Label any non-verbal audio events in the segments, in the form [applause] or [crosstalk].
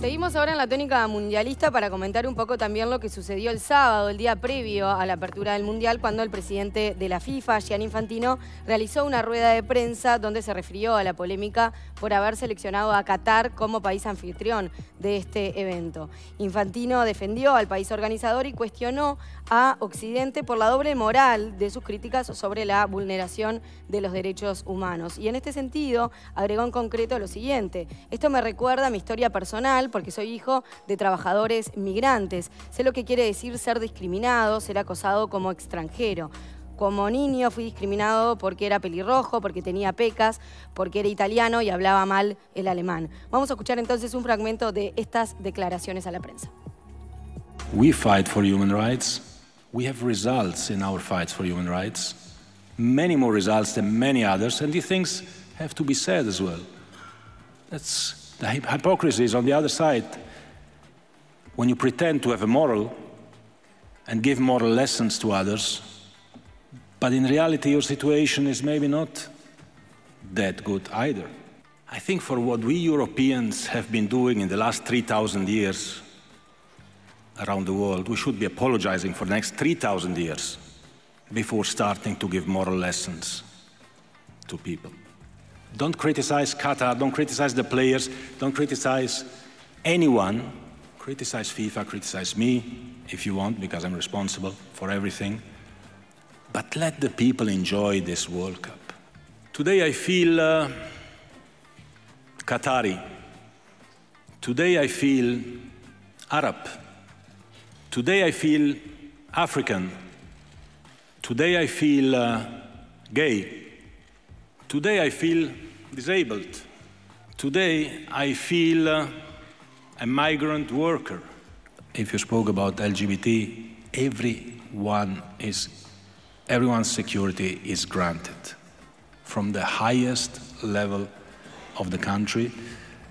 Seguimos ahora en la tónica mundialista para comentar un poco también lo que sucedió el sábado, el día previo a la apertura del Mundial, cuando el presidente de la FIFA, Gian Infantino, realizó una rueda de prensa donde se refirió a la polémica por haber seleccionado a Qatar como país anfitrión de este evento. Infantino defendió al país organizador y cuestionó a Occidente por la doble moral de sus críticas sobre la vulneración de los derechos humanos. Y en este sentido, agregó en concreto lo siguiente, esto me recuerda a mi historia personal, porque soy hijo de trabajadores migrantes. Sé lo que quiere decir ser discriminado, ser acosado como extranjero. Como niño fui discriminado porque era pelirrojo, porque tenía pecas, porque era italiano y hablaba mal el alemán. Vamos a escuchar entonces un fragmento de estas declaraciones a la prensa. We fight for human rights. We have results in our fights for human rights. Many more results than many others, and these things have to be said as well. The hypocrisy is on the other side when you pretend to have a moral and give moral lessons to others, but in reality your situation is maybe not that good either. I think for what we Europeans have been doing in the last 3,000 years around the world, we should be apologizing for the next 3,000 years before starting to give moral lessons to people. Don't criticize Qatar, don't criticize the players, don't criticize anyone. Criticize FIFA, criticize me if you want, because I'm responsible for everything. But let the people enjoy this World Cup. Today I feel uh, Qatari. Today I feel Arab. Today I feel African. Today I feel uh, gay. Today I feel disabled. Today I feel uh, a migrant worker. If you spoke about LGBT, everyone is, everyone's security is granted from the highest level of the country.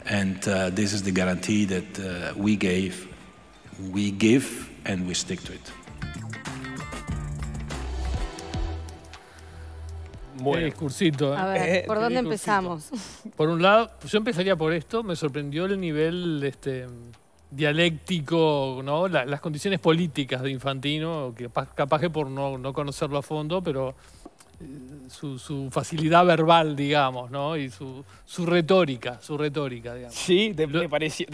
And uh, this is the guarantee that uh, we gave, we give, and we stick to it. Buen discursito. Eh, ¿eh? A ver, eh, ¿por dónde empezamos? [laughs] Por un lado, yo empezaría por esto. Me sorprendió el nivel este, dialéctico, ¿no? las condiciones políticas de Infantino, que capaz que por no, conocerlo a fondo, pero su, facilidad verbal, digamos, ¿no? Y su, su retórica, su retórica, digamos. Sí, ¿te,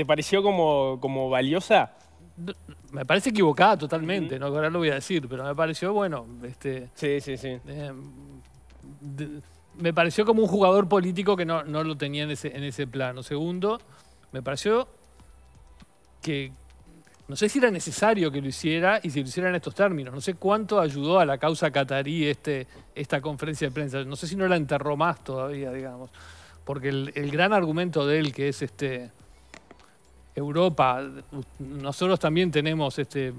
pareció, como, como valiosa? me parece equivocada totalmente, no ahora lo voy a decir, pero me pareció bueno. Este, sí, sí, sí me pareció como un jugador político que no, lo tenía en ese, plano. Segundo, me pareció que no sé si era necesario que lo hiciera y si lo hiciera en estos términos. No sé cuánto ayudó a la causa catarí este, esta conferencia de prensa. No sé si no la enterró más todavía, digamos. Porque el, el gran argumento de él, que es este Europa, nosotros también tenemos este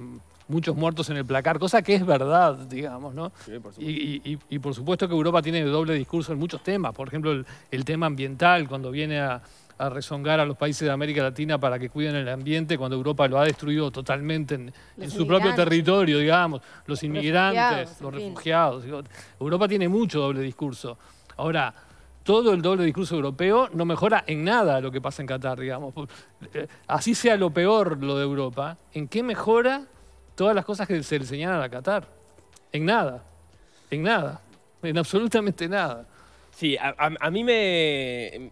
muchos muertos en el placar, cosa que es verdad, digamos, ¿no? y, y, por supuesto que Europa tiene doble discurso en muchos temas, por ejemplo, el, tema ambiental, cuando viene a, rezongar a los países de América Latina para que cuiden el ambiente cuando Europa lo ha destruido totalmente en, su propio territorio, digamos, los inmigrantes, los refugiados. Europa tiene mucho doble discurso. Ahora, todo el doble discurso europeo no mejora en nada lo que pasa en Qatar, digamos. Así sea lo peor lo de Europa, ¿en qué mejora todas las cosas que se le enseñaron a Qatar. En nada, en nada, en absolutamente nada. Sí, a, mí me...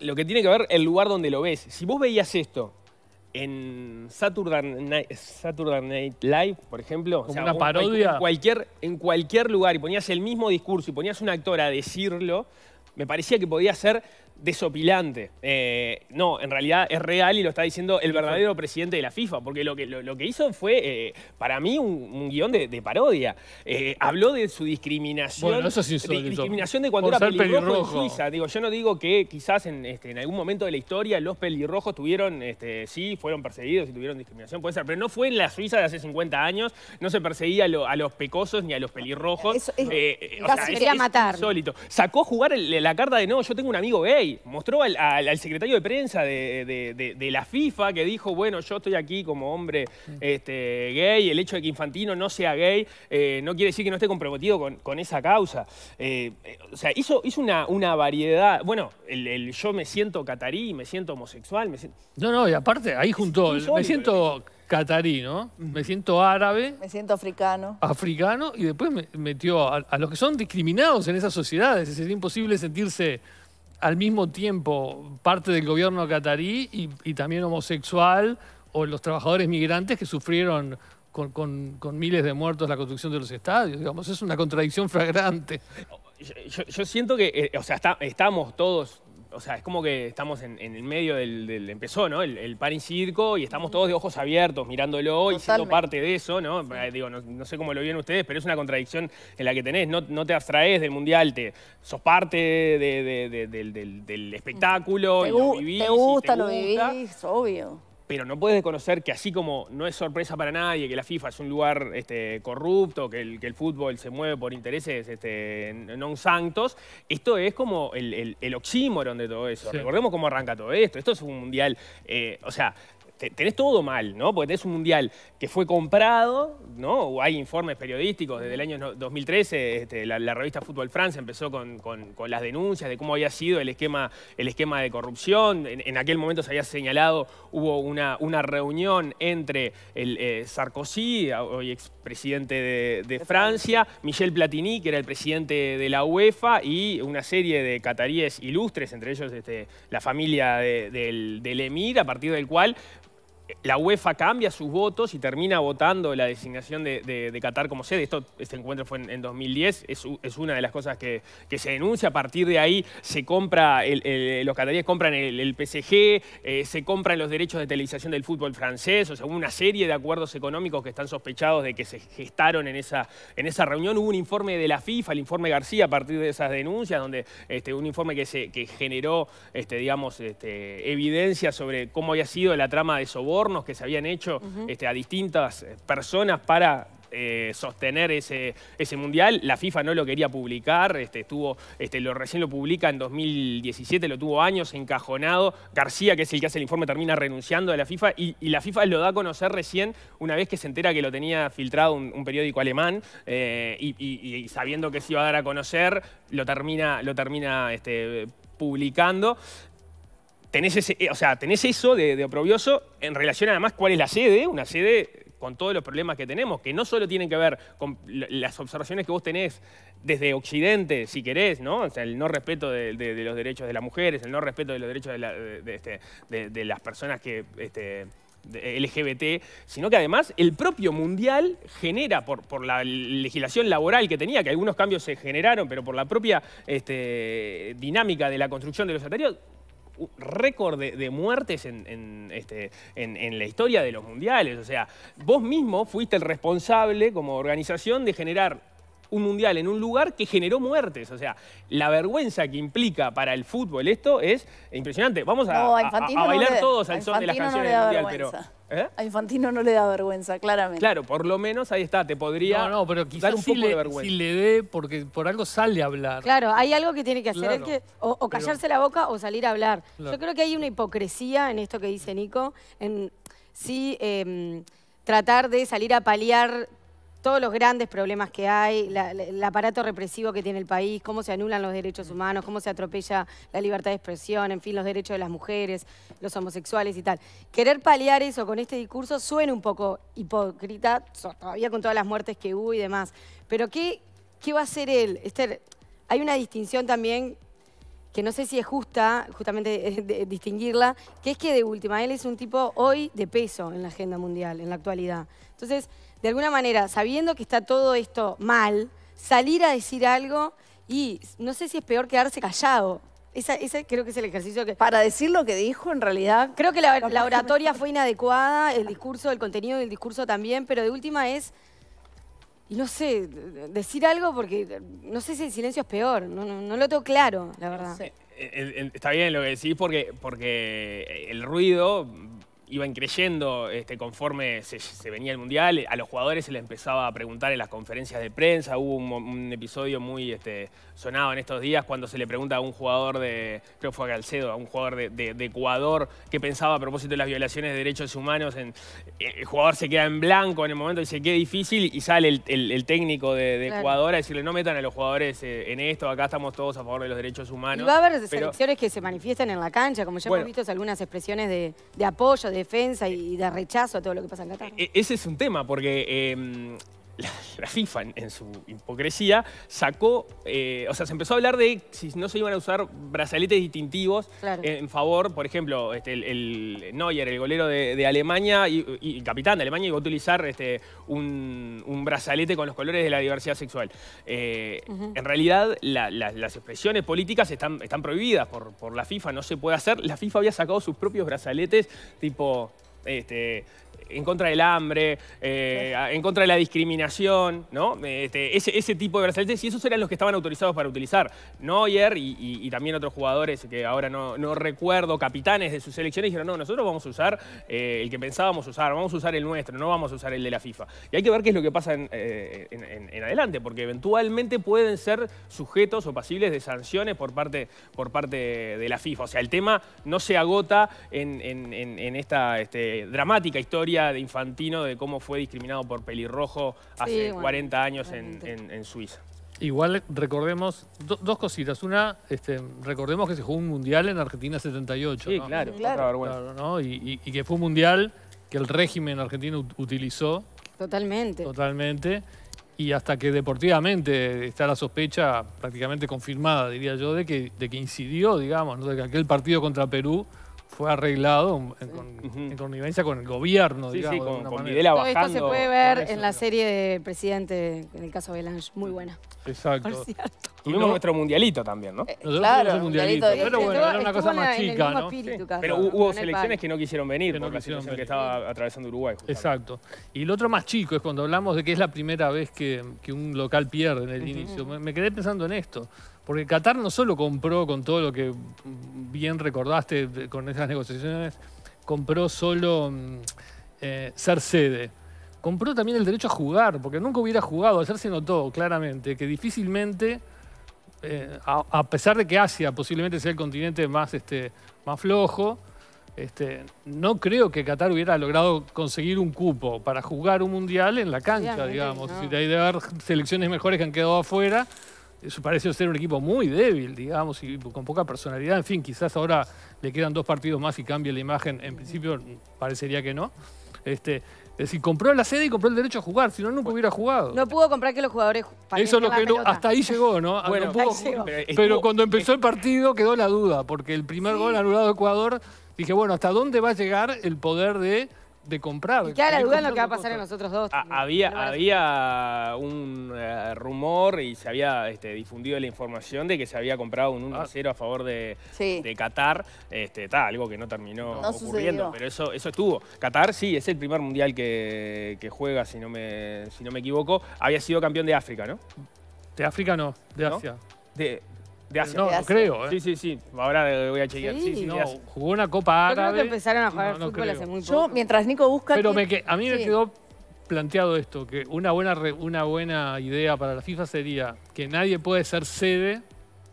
Lo que tiene que ver el lugar donde lo ves. Si vos veías esto en Saturday Night, Live, por ejemplo, una parodia. En cualquier, en cualquier lugar y ponías el mismo discurso y ponías un actor a decirlo, me parecía que podía ser desopilante. Eh, no, en realidad es real y lo está diciendo el verdadero presidente de la FIFA, porque lo que, lo, que hizo fue, eh, para mí, un, guión de, parodia. Eh, habló de su discriminación. Bueno, eso sí de, discriminación de cuando era pelirrojo, en Suiza. Digo, yo no digo que quizás en, este, en algún momento de la historia los pelirrojos tuvieron, este, sí, fueron perseguidos y tuvieron discriminación, puede ser, pero no fue en la Suiza de hace 50 años, no se perseguía a, los pecosos ni a los pelirrojos. Eso, es, insólito. Sacó jugar la carta de, no, yo tengo un amigo gay mostró al, secretario de prensa de, la FIFA que dijo, bueno, yo estoy aquí como hombre este, gay, el hecho de que Infantino no sea gay eh, no quiere decir que no esté comprometido con, esa causa. Eh, eh, o sea, hizo, hizo una, una variedad, bueno, el, yo me siento catarí, me siento homosexual, me No, no, y aparte, ahí juntó, me siento catarí, ¿no? Me siento árabe. Me siento africano. Africano, y después metió a, a, los que son discriminados en esas sociedades. Es imposible sentirse al mismo tiempo parte del gobierno catarí y, también homosexual o los trabajadores migrantes que sufrieron con, miles de muertos la construcción de los estadios. Digamos, es una contradicción flagrante. Yo, siento que, eh, estamos todos o sea, es como que estamos en, el medio del, empezó, ¿no? El, el Circo y estamos todos de ojos abiertos mirándolo y siendo parte de eso, ¿no? Eh, digo, no, sé cómo lo vieron ustedes, pero es una contradicción en la que tenés, no, no te abstraes del mundial, te sos parte del, espectáculo, te, lo vivís, gusta, lo vivís, obvio pero no puedes desconocer que así como no es sorpresa para nadie que la FIFA es un lugar este, corrupto, que el, que el, fútbol se mueve por intereses este, non santos, esto es como el, oxímoron de todo eso. Recordemos cómo arranca todo esto. Esto es un mundial, eh, o sea, tenés todo mal, ¿no? Porque tenés un mundial que fue comprado, ¿no? Hay informes periodísticos desde el año 2013, este, la, revista Fútbol France empezó con, las denuncias de cómo había sido el esquema, de corrupción. En, aquel momento se había señalado, hubo una, reunión entre el, eh, Sarkozy, hoy expresidente de, Francia, Michel Platini, que era el presidente de la UEFA, y una serie de cataríes ilustres, entre ellos este, la familia del, del emir, a partir del cual la UEFA cambia sus votos y termina votando la designación de, Qatar como sede. Esto, este encuentro fue en, 2010, es, una de las cosas que, se denuncia. A partir de ahí se compra, eh, los cataríes compran el, el PSG, eh, se compran los derechos de televisación del fútbol francés, o sea, hubo una serie de acuerdos económicos que están sospechados de que se gestaron en esa, en esa reunión. Hubo un informe de la FIFA, el informe García, a partir de esas denuncias, donde este, un informe que, generó, este, digamos, este, evidencia sobre cómo había sido la trama de Sobor, que se habían hecho este, a distintas eh, personas para eh, sostener ese, ese mundial. La FIFA no lo quería publicar, este, estuvo, este, recién lo publica en 2017, lo tuvo años encajonado. García, que es el que hace el informe, termina renunciando a la FIFA y, la FIFA lo da a conocer recién una vez que se entera que lo tenía filtrado un, periódico alemán eh, y, sabiendo que se iba a dar a conocer, lo termina, lo termina publicando tenés, eh, o sea, tenés eso de, oprobioso en relación además cuál es la sede, una sede con todos los problemas que tenemos, que no solo tienen que ver con las observaciones que vos tenés desde Occidente, si querés, ¿no? O sea, el no respeto de, los derechos de las mujeres, el no respeto de los derechos de, este, las personas que... Este, LGBT, sino que además el propio mundial genera, por, la legislación laboral que tenía, que algunos cambios se generaron, pero por la propia este, dinámica de la construcción de los salarios, récord de, muertes en, este, en, en, la historia de los mundiales. O sea, vos mismo fuiste el responsable como organización de generar un mundial en un lugar que generó muertes. O sea, la vergüenza que implica para el fútbol esto es impresionante. Vamos a, bailar todos al son de las canciones del mundial, ¿eh? A Infantino no le da vergüenza, claramente. Claro, por lo menos ahí está, te podría no, pero quizás dar un poco de vergüenza. Si le dé, porque por algo sale a hablar. Claro, hay algo que tiene que hacer, que, o, callarse la boca o salir a hablar. Yo creo que hay una hipocresía en esto que dice Nico, en sí em, tratar de salir a paliar todos los grandes problemas que hay, el aparato represivo que tiene el país, cómo se anulan los derechos humanos, cómo se atropella la libertad de expresión, en fin, los derechos de las mujeres, los homosexuales y tal. Querer paliar eso con este discurso suena un poco hipócrita, todavía con todas las muertes que hubo y demás. Pero ¿qué, qué va a hacer él? Esther, hay una distinción también que no sé si es justa, justamente eh, distinguirla, que es que de última, él es un tipo hoy de peso en la agenda mundial, en la actualidad. Entonces, de alguna manera, sabiendo que está todo esto mal, salir a decir algo y no sé si es peor quedarse callado. Esa, ese creo que es el ejercicio que... Para decir lo que dijo, en realidad... Creo que la, oratoria fue inadecuada, el discurso, el contenido del discurso también, pero de última es... Y no sé, decir algo porque no sé si el silencio es peor, no, no, lo tengo claro, la verdad. Eh, eh, eh, está bien lo que decís porque, porque el ruido iban creyendo este, conforme se, venía el Mundial. A los jugadores se les empezaba a preguntar en las conferencias de prensa. Hubo un, episodio muy este, sonado en estos días cuando se le pregunta a un jugador de, creo que fue a Calcedo, a un jugador de, Ecuador, qué pensaba a propósito de las violaciones de derechos humanos. Eh, el jugador se queda en blanco en el momento, y dice queda difícil y sale el, técnico de, Ecuador a decirle no metan a los jugadores eh, en esto, acá estamos todos a favor de los derechos humanos. Y va a haber selecciones que se manifiestan en la cancha, como ya hemos visto algunas expresiones de, de apoyo, defensa eh, y de rechazo a todo lo que pasa en Qatar. E, ese es un tema, porque em, la, FIFA en, su hipocresía sacó, eh, o sea, se empezó a hablar de si no se iban a usar brazaletes distintivos en favor, por ejemplo, este, el, Neuer, el golero de, Alemania y, el capitán de Alemania, iba a utilizar este, un, brazalete con los colores de la diversidad sexual. Eh, en realidad, las expresiones políticas están, están prohibidas por, la FIFA, no se puede hacer. La FIFA había sacado sus propios brazaletes tipo este, en contra del hambre, eh, en contra de la discriminación, ¿no? Este, ese, tipo de brazaletes, y esos eran los que estaban autorizados para utilizar. Neuer y, también otros jugadores que ahora no, recuerdo, capitanes de sus selecciones, dijeron, no, nosotros vamos a usar eh, el que pensábamos usar, vamos a usar el nuestro, no vamos a usar el de la FIFA. Y hay que ver qué es lo que pasa en, eh, adelante, porque eventualmente pueden ser sujetos o pasibles de sanciones por parte, por parte de la FIFA. O sea, el tema no se agota en, esta este, dramática historia de Infantino de cómo fue discriminado por pelirrojo hace 40 años en, Suiza. Igual recordemos dos cositas. Una, este, recordemos que se jugó un mundial en Argentina 78. Sí, claro, claro. y, que fue un mundial que el régimen argentino utilizó. Totalmente. Totalmente. Y hasta que deportivamente está la sospecha prácticamente confirmada, diría yo, de que, de que incidió, digamos, de que aquel partido contra Perú fue arreglado en, connivencia con el gobierno, digamos. Sí, con, Videla esto se puede ver en la serie de Presidente, en el caso de Lange, muy buena. Exacto. Por cierto. Tuvimos nuestro mundialito también, ¿no? Eh, claro, mundialito. Pero bueno, era una cosa más chica, ¿no? Pero hubo selecciones que no quisieron venir en no que estaba atravesando Uruguay. Exacto. Y el otro más chico es cuando hablamos de que es la primera vez que, un local pierde en el inicio. Me, quedé pensando en esto. Porque Qatar no solo compró con todo lo que bien recordaste con esas negociaciones, compró solo mm, eh, ser sede compró también el derecho a jugar, porque nunca hubiera jugado. Ayer se notó claramente que difícilmente eh, a, pesar de que Asia posiblemente sea el continente más, este, más flojo, este, no creo que Qatar hubiera logrado conseguir un cupo para jugar un mundial en la cancha, digamos. de ahí haber selecciones mejores que han quedado afuera, eso parece ser un equipo muy débil, digamos, y con poca personalidad. En fin, quizás ahora le quedan dos partidos más y cambie la imagen. En principio parecería que no. Este, es decir, compró la sede y compró el derecho a jugar, si no, nunca hubiera jugado. No pudo comprar que los jugadores Eso es lo que hasta ahí llegó, ¿no? [laughs] bueno, Pero, cuando empezó el partido quedó la duda, porque el primer gol anulado de Ecuador, dije, bueno, ¿hasta dónde va a llegar el poder de de comprar. Y queda la duda lo que va a pasar en nosotros dos. Ah, había había un eh, rumor y se había este, difundido la información de que se había comprado un 1-0 ah. a favor de, Qatar. Este, algo que no terminó ocurriendo, pero eso, eso estuvo. Qatar sí, es el primer mundial que, juega, si no, me, si no me equivoco. Había sido campeón de África, ¿no? De África no, de Asia. De, de No, creo. Eh. Sí, sí, sí. Ahora voy a chequear. jugó una Copa Árabe. que empezaron a jugar fútbol hace muy poco. mientras Nico busca... Pero a mí me quedó planteado esto, que una buena, una buena idea para la FIFA sería que nadie puede ser sede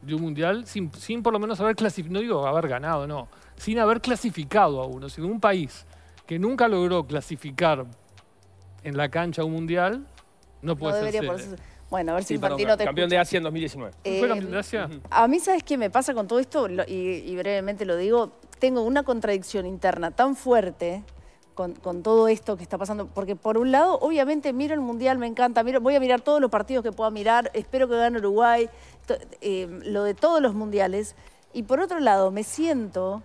de un mundial sin, por lo menos haber clasificado, no digo haber ganado, no, sin haber clasificado a uno. Si un país que nunca logró clasificar en la cancha un mundial, no puede ser bueno, a ver si partido partido te Campeón de Asia en 2019. ¿Fue campeón de Asia? Eh, a mí, ¿sabes qué me pasa con todo esto? y, brevemente lo digo, tengo una contradicción interna tan fuerte con, todo esto que está pasando. Porque por un lado, obviamente, miro el Mundial, me encanta, miro, voy a mirar todos los partidos que pueda mirar, espero que gane Uruguay, eh, lo de todos los Mundiales. Y por otro lado, me siento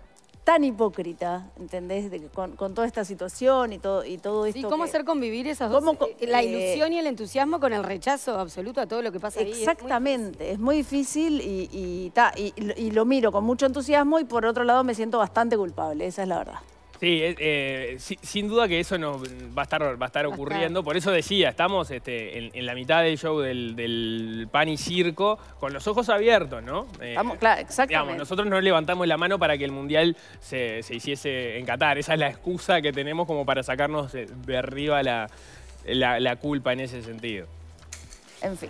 tan hipócrita, ¿entendés? con, toda esta situación y todo, y todo esto. ¿Y cómo hacer convivir esas dos? Eh, la eh, ilusión y el entusiasmo con el rechazo absoluto a todo lo que pasa Exactamente, ahí. es muy difícil, es muy difícil y lo miro con mucho entusiasmo y por otro lado me siento bastante culpable, esa es la verdad. Sí, eh, sin duda que eso nos va a estar, va a estar ocurriendo. Por eso decía, estamos este, en, la mitad del show del, pan y circo, con los ojos abiertos, ¿no? Eh, claro, exactamente. nosotros no levantamos la mano para que el Mundial se, hiciese en Qatar. Esa es la excusa que tenemos como para sacarnos de arriba la, la culpa en ese sentido. En fin.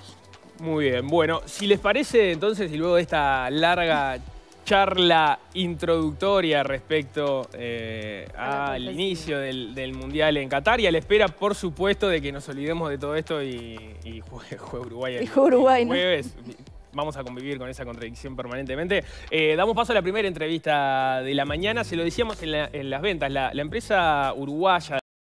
Muy bien, bueno, si les parece entonces, y luego de esta larga charla introductoria respecto eh, al inicio del, Mundial en Qatar y a la espera, por supuesto, de que nos olvidemos de todo esto y, [laughs] juegue, Uruguay el, y Uruguay, jueves. Vamos a convivir con esa contradicción permanentemente. Eh, damos paso a la primera entrevista de la mañana. Se lo decíamos en, las ventas. La, la empresa uruguaya...